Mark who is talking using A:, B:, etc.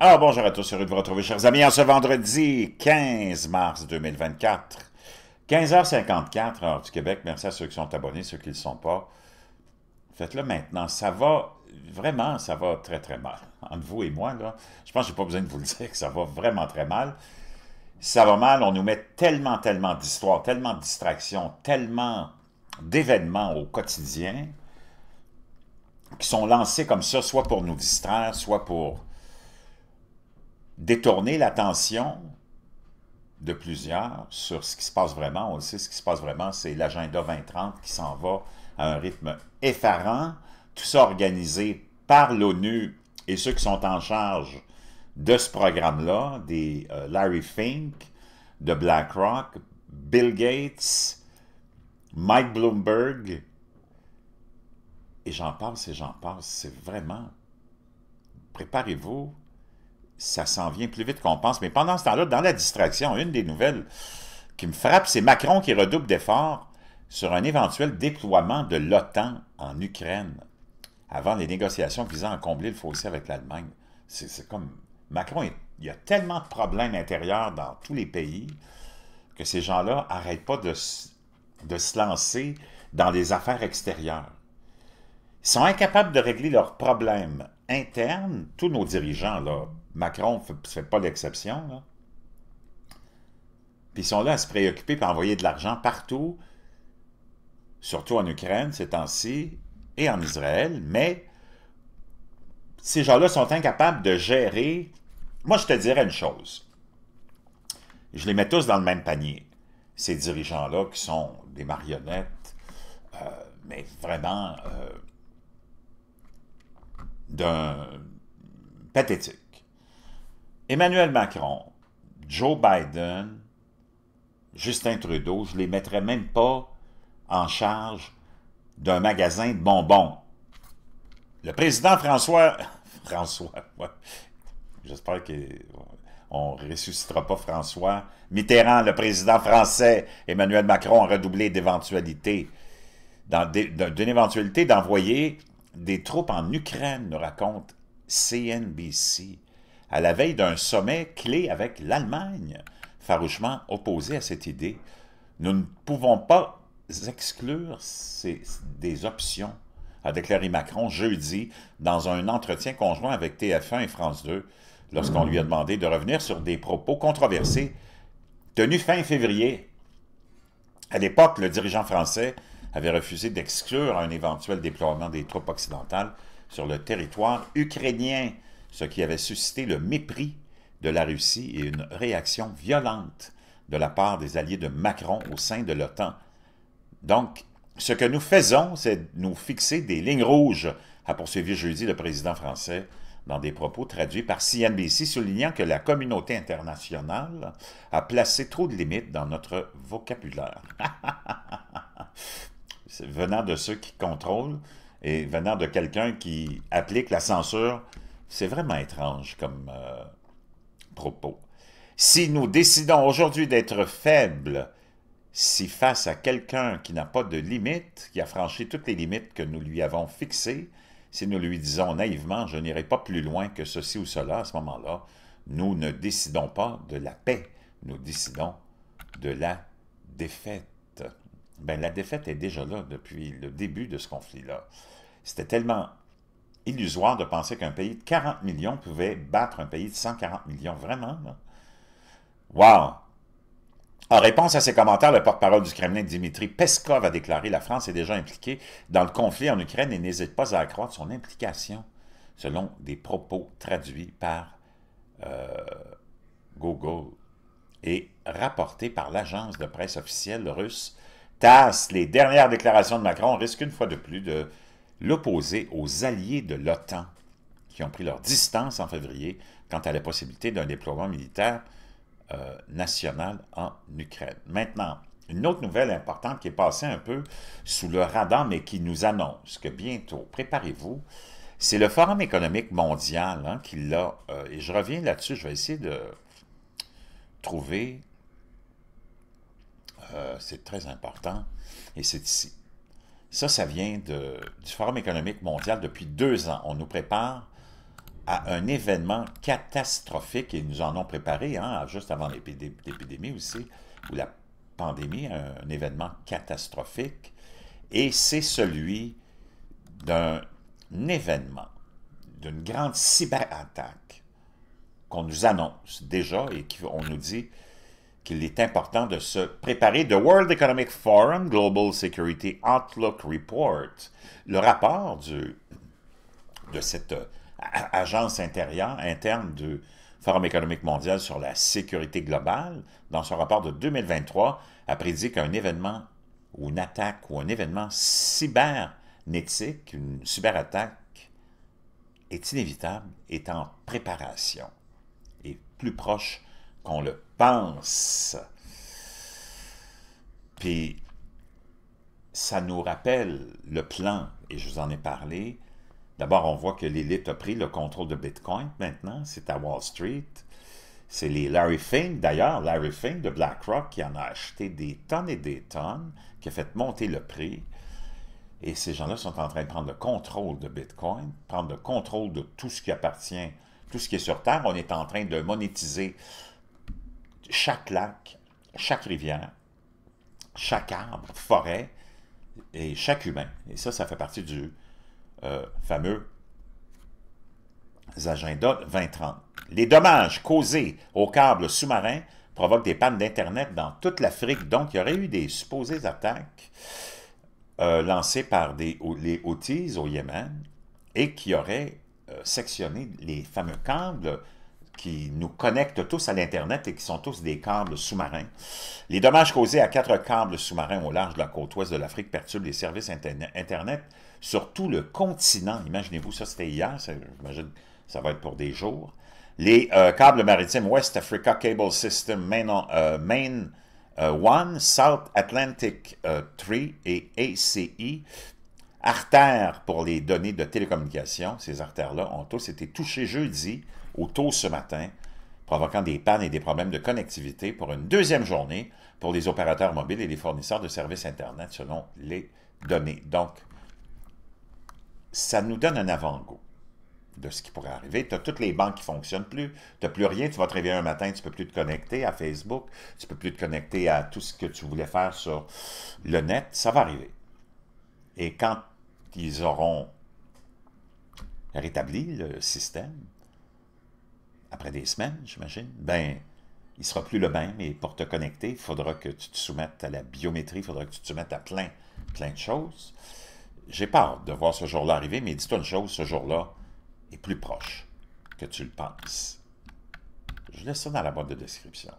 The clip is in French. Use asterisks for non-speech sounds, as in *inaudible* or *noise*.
A: Alors ah, bonjour à tous, heureux de vous retrouver chers amis en ce vendredi 15 mars 2024. 15h54 heure du Québec, merci à ceux qui sont abonnés, ceux qui ne le sont pas. Faites-le maintenant, ça va vraiment, ça va très très mal. Entre vous et moi, là, je pense que je n'ai pas besoin de vous le dire que ça va vraiment très mal ça va mal, on nous met tellement, tellement d'histoires, tellement de distractions, tellement d'événements au quotidien qui sont lancés comme ça, soit pour nous distraire, soit pour détourner l'attention de plusieurs sur ce qui se passe vraiment. On sait, ce qui se passe vraiment, c'est l'agenda 2030 qui s'en va à un rythme effarant. Tout ça organisé par l'ONU et ceux qui sont en charge de ce programme-là, des euh, Larry Fink, de BlackRock, Bill Gates, Mike Bloomberg, et j'en parle, et j'en parle, C'est vraiment. Préparez-vous. Ça s'en vient plus vite qu'on pense. Mais pendant ce temps-là, dans la distraction, une des nouvelles qui me frappe, c'est Macron qui redouble d'efforts sur un éventuel déploiement de l'OTAN en Ukraine avant les négociations visant à combler le fossé avec l'Allemagne. C'est comme... Macron, il, y a tellement de problèmes intérieurs dans tous les pays que ces gens-là n'arrêtent pas de, de se lancer dans les affaires extérieures sont incapables de régler leurs problèmes internes, tous nos dirigeants, là, Macron ne fait pas l'exception, Puis ils sont là à se préoccuper et envoyer de l'argent partout, surtout en Ukraine ces temps-ci, et en Israël, mais ces gens-là sont incapables de gérer... Moi, je te dirais une chose. Je les mets tous dans le même panier. Ces dirigeants-là qui sont des marionnettes, euh, mais vraiment... Euh, d'un pathétique. Emmanuel Macron, Joe Biden, Justin Trudeau, je ne les mettrais même pas en charge d'un magasin de bonbons. Le président François... *laughs* François, J'espère qu'on ne ressuscitera pas François. Mitterrand, le président français, Emmanuel Macron a redoublé d'éventualité d'une éventualité d'envoyer des troupes en Ukraine, nous raconte CNBC, à la veille d'un sommet clé avec l'Allemagne, farouchement opposée à cette idée. Nous ne pouvons pas exclure des options, a déclaré Macron jeudi dans un entretien conjoint avec TF1 et France 2, lorsqu'on lui a demandé de revenir sur des propos controversés tenus fin février. À l'époque, le dirigeant français avait refusé d'exclure un éventuel déploiement des troupes occidentales sur le territoire ukrainien, ce qui avait suscité le mépris de la Russie et une réaction violente de la part des alliés de Macron au sein de l'OTAN. Donc, ce que nous faisons, c'est nous fixer des lignes rouges, a poursuivi jeudi le président français dans des propos traduits par CNBC, soulignant que la communauté internationale a placé trop de limites dans notre vocabulaire. *laughs* venant de ceux qui contrôlent et venant de quelqu'un qui applique la censure, c'est vraiment étrange comme euh, propos. Si nous décidons aujourd'hui d'être faibles, si face à quelqu'un qui n'a pas de limites, qui a franchi toutes les limites que nous lui avons fixées, si nous lui disons naïvement « je n'irai pas plus loin que ceci ou cela » à ce moment-là, nous ne décidons pas de la paix, nous décidons de la défaite ben, la défaite est déjà là depuis le début de ce conflit-là. C'était tellement illusoire de penser qu'un pays de 40 millions pouvait battre un pays de 140 millions. Vraiment, là? Wow! En réponse à ces commentaires, le porte-parole du Kremlin, Dimitri Peskov, a déclaré « La France est déjà impliquée dans le conflit en Ukraine et n'hésite pas à accroître son implication », selon des propos traduits par euh, Google et rapportés par l'agence de presse officielle russe tasse, les dernières déclarations de Macron risquent une fois de plus de l'opposer aux alliés de l'OTAN qui ont pris leur distance en février quant à la possibilité d'un déploiement militaire euh, national en Ukraine. Maintenant, une autre nouvelle importante qui est passée un peu sous le radar, mais qui nous annonce que bientôt, préparez-vous, c'est le Forum économique mondial hein, qui l'a. Euh, et je reviens là-dessus, je vais essayer de trouver euh, c'est très important, et c'est ici. Ça, ça vient du Forum économique mondial depuis deux ans. On nous prépare à un événement catastrophique, et nous en avons préparé, hein, juste avant l'épidémie aussi, ou la pandémie, un, un événement catastrophique, et c'est celui d'un événement, d'une grande cyberattaque qu'on nous annonce déjà et qu'on nous dit qu'il est important de se préparer The World Economic Forum Global Security Outlook Report, le rapport du, de cette euh, agence intérieure, interne du Forum économique mondial sur la sécurité globale, dans son rapport de 2023, a prédit qu'un événement ou une attaque ou un événement cybernétique, une cyberattaque, est inévitable, est en préparation, et plus proche qu'on le pense. Puis, ça nous rappelle le plan, et je vous en ai parlé. D'abord, on voit que l'élite a pris le contrôle de Bitcoin maintenant, c'est à Wall Street. C'est les Larry Fink, d'ailleurs, Larry Fink de BlackRock qui en a acheté des tonnes et des tonnes, qui a fait monter le prix. Et ces gens-là sont en train de prendre le contrôle de Bitcoin, prendre le contrôle de tout ce qui appartient, tout ce qui est sur Terre. On est en train de monétiser chaque lac, chaque rivière, chaque arbre, forêt et chaque humain. Et ça, ça fait partie du euh, fameux agenda 2030. Les dommages causés aux câbles sous-marins provoquent des pannes d'Internet dans toute l'Afrique. Donc, il y aurait eu des supposées attaques euh, lancées par des, les Houthis au Yémen et qui auraient euh, sectionné les fameux câbles qui nous connectent tous à l'Internet et qui sont tous des câbles sous-marins. Les dommages causés à quatre câbles sous-marins au large de la côte ouest de l'Afrique perturbent les services Internet sur tout le continent. Imaginez-vous, ça c'était hier, j'imagine ça va être pour des jours. Les euh, câbles maritimes West Africa Cable System Main, euh, Main euh, One, South Atlantic 3 et ACI e. artères pour les données de télécommunication. ces artères-là ont tous été touchés jeudi au ce matin, provoquant des pannes et des problèmes de connectivité pour une deuxième journée pour les opérateurs mobiles et les fournisseurs de services Internet selon les données. Donc, ça nous donne un avant-goût de ce qui pourrait arriver. Tu as toutes les banques qui ne fonctionnent plus, tu n'as plus rien, tu vas te réveiller un matin, tu ne peux plus te connecter à Facebook, tu ne peux plus te connecter à tout ce que tu voulais faire sur le net, ça va arriver. Et quand ils auront rétabli le système, après des semaines, j'imagine, ben, il sera plus le même et pour te connecter, il faudra que tu te soumettes à la biométrie, il faudra que tu te soumettes à plein, plein de choses. J'ai peur de voir ce jour-là arriver, mais dis-toi une chose, ce jour-là est plus proche que tu le penses. Je laisse ça dans la boîte de description.